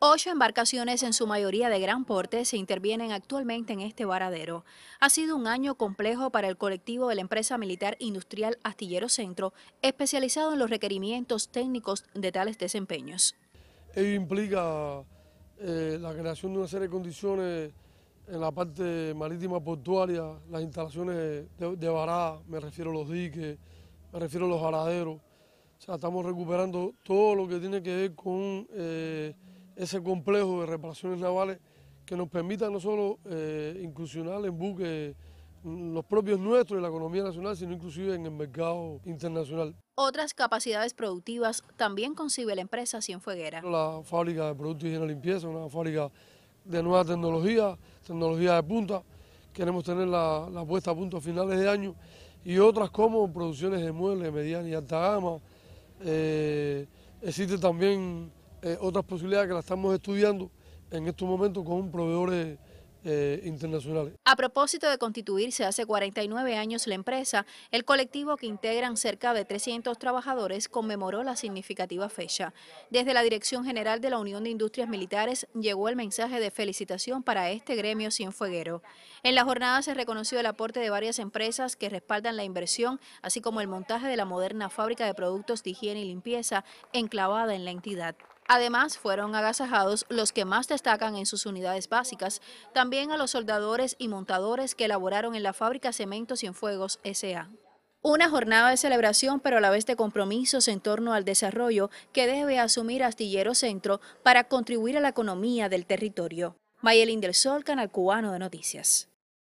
Ocho embarcaciones, en su mayoría de gran porte, se intervienen actualmente en este varadero. Ha sido un año complejo para el colectivo de la empresa militar industrial Astillero Centro, especializado en los requerimientos técnicos de tales desempeños. Ello implica eh, la creación de una serie de condiciones en la parte marítima portuaria, las instalaciones de, de me refiero a los diques, me refiero a los varaderos. O sea, estamos recuperando todo lo que tiene que ver con... Eh, ese complejo de reparaciones navales que nos permita no solo eh, incursionar en buques mm, los propios nuestros y la economía nacional, sino inclusive en el mercado internacional. Otras capacidades productivas también concibe la empresa Cienfueguera. La fábrica de productos de higiene limpieza, una fábrica de nueva tecnología, tecnología de punta, queremos tener la, puesta a punto a finales de año y otras como producciones de muebles, mediana y alta gama. Eh, existe también eh, otras posibilidades que las estamos estudiando en estos momentos con proveedores eh, internacionales. A propósito de constituirse hace 49 años la empresa, el colectivo que integran cerca de 300 trabajadores conmemoró la significativa fecha. Desde la Dirección General de la Unión de Industrias Militares llegó el mensaje de felicitación para este gremio cienfueguero. En la jornada se reconoció el aporte de varias empresas que respaldan la inversión, así como el montaje de la moderna fábrica de productos de higiene y limpieza enclavada en la entidad. Además, fueron agasajados los que más destacan en sus unidades básicas, también a los soldadores y montadores que elaboraron en la fábrica Cementos y Enfuegos S.A. Una jornada de celebración, pero a la vez de compromisos en torno al desarrollo que debe asumir Astillero Centro para contribuir a la economía del territorio. Mayelín del Sol, Canal Cubano de Noticias.